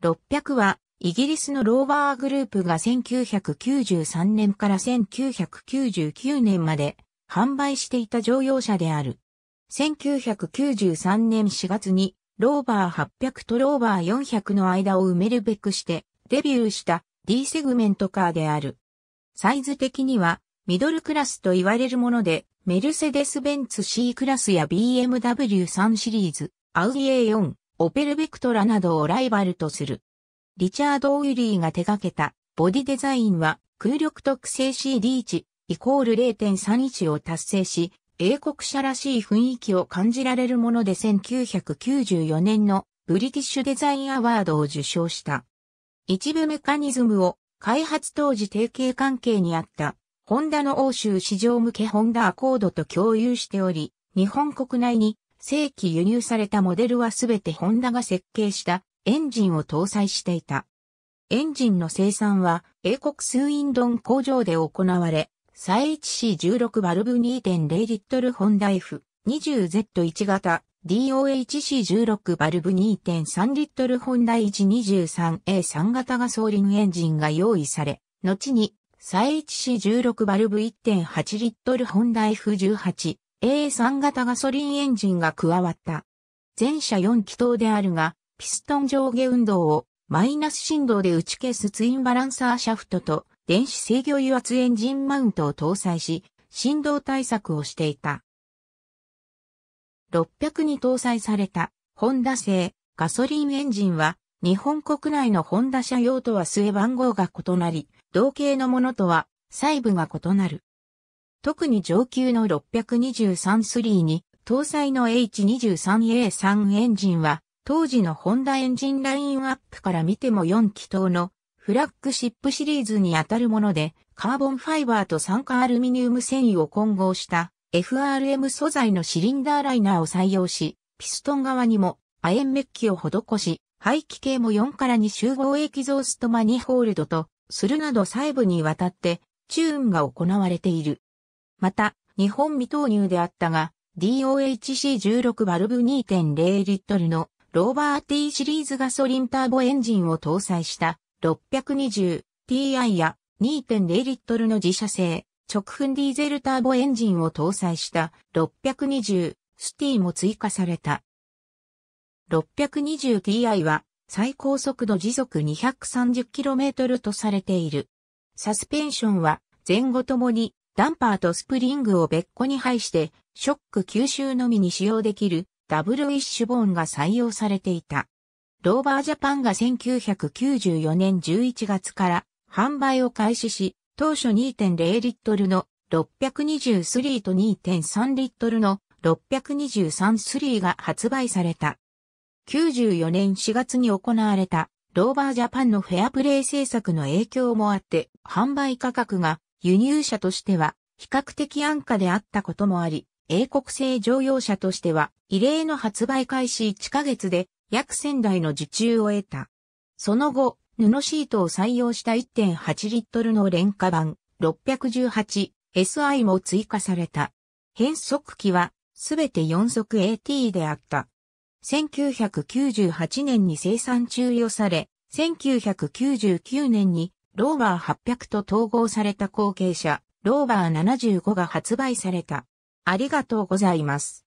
600は、イギリスのローバーグループが1993年から1999年まで販売していた乗用車である。1993年4月に、ローバー800とローバー400の間を埋めるべくして、デビューした D セグメントカーである。サイズ的には、ミドルクラスと言われるもので、メルセデス・ベンツ C クラスや BMW 3シリーズ、アウディ A4、オペルベクトラなどをライバルとする。リチャード・オイリーが手掛けたボディデザインは空力特性 CD 値イコール0.31を達成し、英国車らしい雰囲気を感じられるもので1994年のブリティッシュデザインアワードを受賞した。一部メカニズムを開発当時提携関係にあったホンダの欧州市場向けホンダアコードと共有しており、日本国内に正規輸入されたモデルはすべてホンダが設計したエンジンを搭載していた。エンジンの生産は英国スウィンドン工場で行われ、イ h c 1 6バルブ2.0リットルホンダ F20Z1 型 DOHC16 バルブ2.3リットルホンダ 123A3 型ガソリンエンジンが用意され、後にイ h c 1 6バルブ1.8リットルホンダ F18 A3 型ガソリンエンジンが加わった。全車4気筒であるが、ピストン上下運動をマイナス振動で打ち消すツインバランサーシャフトと電子制御油圧エンジンマウントを搭載し、振動対策をしていた。600に搭載されたホンダ製ガソリンエンジンは日本国内のホンダ車用とは末番号が異なり、同型のものとは細部が異なる。特に上級の623-3に搭載の H23A3 エンジンは当時のホンダエンジンラインアップから見ても4気筒のフラッグシップシリーズにあたるものでカーボンファイバーと酸化アルミニウム繊維を混合した FRM 素材のシリンダーライナーを採用し、ピストン側にも亜鉛メッキを施し、排気系も4から2集合エキゾーストマニホールドとするなど細部にわたってチューンが行われている。また、日本未投入であったが、DOHC16 バルブ2.0リットルのローバー T シリーズガソリンターボエンジンを搭載した 620Ti や2.0リットルの自社製直噴ディーゼルターボエンジンを搭載した620スティも追加された。620Ti は最高速度時速 230km とされている。サスペンションは前後ともにダンパーとスプリングを別個に配して、ショック吸収のみに使用できるダブルウィッシュボーンが採用されていた。ローバージャパンが1994年11月から販売を開始し、当初2.0リットルの623と2.3リットルの623-3が発売された。94年4月に行われたローバージャパンのフェアプレイ制作の影響もあって販売価格が輸入車としては比較的安価であったこともあり、英国製乗用車としては異例の発売開始1ヶ月で約1000台の受注を得た。その後、布シートを採用した1.8リットルの廉価版 618SI も追加された。変速機はすべて4速 AT であった。1998年に生産中了され、1999年にローバー800と統合された後継者、ローバー75が発売された。ありがとうございます。